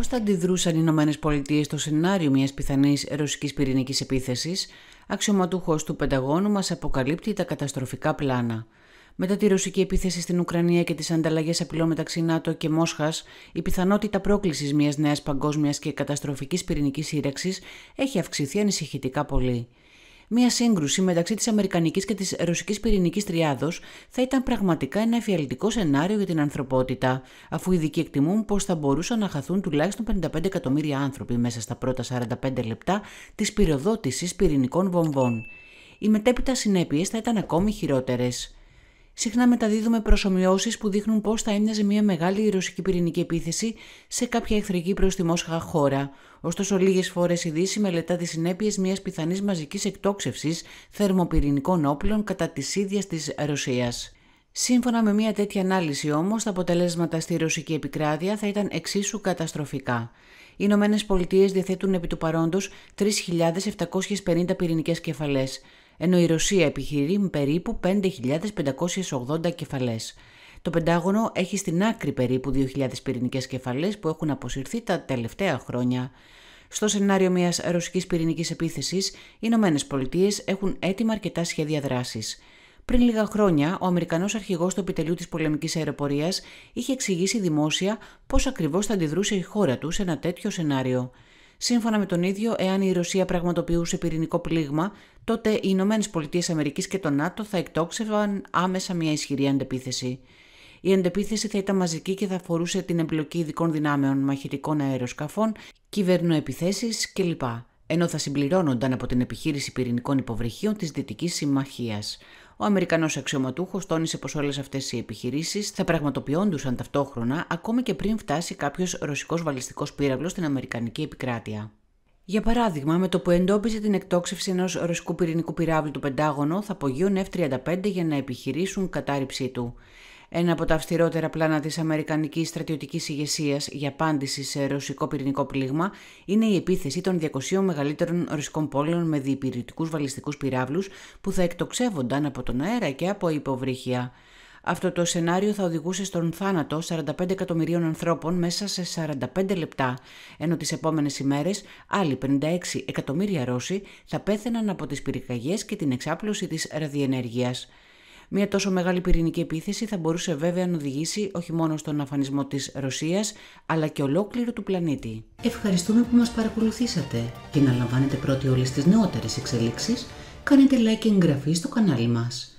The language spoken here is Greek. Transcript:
Πώς θα αντιδρούσαν οι Ηνωμένες Πολιτείες στο σενάριο μιας πιθανής ρωσικής πυρηνικής επίθεσης, αξιωματούχος του Πενταγώνου μας αποκαλύπτει τα καταστροφικά πλάνα. Μετά τη ρωσική επίθεση στην Ουκρανία και τις ανταλλαγές απειλών μεταξύ ΝΑΤΟ και Μόσχας, η πιθανότητα πρόκλησης μιας νέας παγκόσμιας και καταστροφικής πυρηνικής σύραξης έχει αυξηθεί ανησυχητικά πολύ. Μία σύγκρουση μεταξύ της Αμερικανικής και της Ρωσικής πυρηνικής τριάδος θα ήταν πραγματικά ένα εφιαλτικό σενάριο για την ανθρωπότητα, αφού οι ειδικοί εκτιμούν πως θα μπορούσαν να χαθούν τουλάχιστον 55 εκατομμύρια άνθρωποι μέσα στα πρώτα 45 λεπτά της πυροδότησης πυρηνικών βομβών. Οι μετέπειτα συνέπειες θα ήταν ακόμη χειρότερες συχνά μεταδίδουμε προσωμιώσεις που δείχνουν πώς θα έμοιαζε μια μεγάλη ρωσική πυρηνική επίθεση σε κάποια εχθρική προς τη Μόσχα χώρα. Ωστόσο, λίγες φορές η Δύση μελετά τις συνέπειες μιας πιθανής μαζικής εκτόξευσης θερμοπυρηνικών όπλων κατά της ίδιας της Ρωσίας. Σύμφωνα με μια τέτοια ανάλυση όμως, τα αποτελέσματα στη ρωσική επικράτεια θα ήταν εξίσου καταστροφικά. Οι Ηνωμένες Πολιτείες διαθέτουν επί του παρόντος 3.750 πυρηνικές κεφαλές ενώ η Ρωσία επιχειρεί με περίπου 5.580 κεφαλές. Το Πεντάγωνο έχει στην άκρη περίπου 2.000 πυρηνικές κεφαλές που έχουν αποσυρθεί τα τελευταία χρόνια. Στο σενάριο μιας ρωσικής πυρηνικής επίθεσης, οι Ηνωμένες Πολιτείες έχουν έτοιμα αρκετά σχέδια δράσης. Πριν λίγα χρόνια, ο Αμερικανός αρχηγός του επιτελείου της πολεμικής αεροπορίας είχε εξηγήσει δημόσια πώς ακριβώς θα αντιδρούσε η χώρα του σε ένα τέτοιο σενάριο. Σύμφωνα με τον ίδιο, εάν η Ρωσία πραγματοποιούσε πυρηνικό πλήγμα, τότε οι Ηνωμένες Πολιτείες Αμερικής και το ΝΑΤΟ θα εκτόξευαν άμεσα μια ισχυρή αντεπίθεση. Η αντεπίθεση θα ήταν μαζική και θα αφορούσε την εμπλοκή ειδικών δυνάμεων, μαχητικών αεροσκαφών, κυβερνοεπιθέσεις κλπ. Ενώ θα συμπληρώνονταν από την επιχείρηση πυρηνικών υποβρυχίων της Δυτικής Συμμαχίας ο Αμερικανός αξιωματούχος τόνισε πως όλες αυτές οι επιχειρήσεις θα πραγματοποιόντουσαν ταυτόχρονα ακόμη και πριν φτάσει κάποιος ρωσικός βαλιστικός πύραυλος στην Αμερικανική επικράτεια. Για παράδειγμα, με το που εντόπισε την εκτόξευση ενός ρωσικού πυρηνικού πυράβλου του Πεντάγωνο, θα απογειωνε f F-35 για να επιχειρήσουν κατάρριψή του ένα από τα αυστηρότερα πλάνα της Αμερικανικής στρατιωτικής ηγεσίας για απάντηση σε ρωσικό πυρηνικό πλήγμα είναι η επίθεση των 200 μεγαλύτερων ρωσικών πόλεων με διπυρητικούς βαλιστικούς πυράβλους που θα εκτοξεύονταν από τον αέρα και από υποβρύχια. Αυτό το σενάριο θα οδηγούσε στον θάνατο 45 εκατομμυρίων ανθρώπων μέσα σε 45 λεπτά, ενώ τις επόμενες ημέρες άλλοι 56 εκατομμύρια Ρώσοι θα πέθαιναν από τις πυρκαγιές και την εξάπλωση της ραδιενέργειας. Μια τόσο μεγάλη πυρηνική επίθεση θα μπορούσε βέβαια να οδηγήσει όχι μόνο στον αφανισμό της Ρωσίας, αλλά και ολόκληρου του πλανήτη. Ευχαριστούμε που μας παρακολουθήσατε. Και να λαμβάνετε πρώτοι όλες τις νεότερες εξελίξεις, κάνετε like και εγγραφή στο κανάλι μας.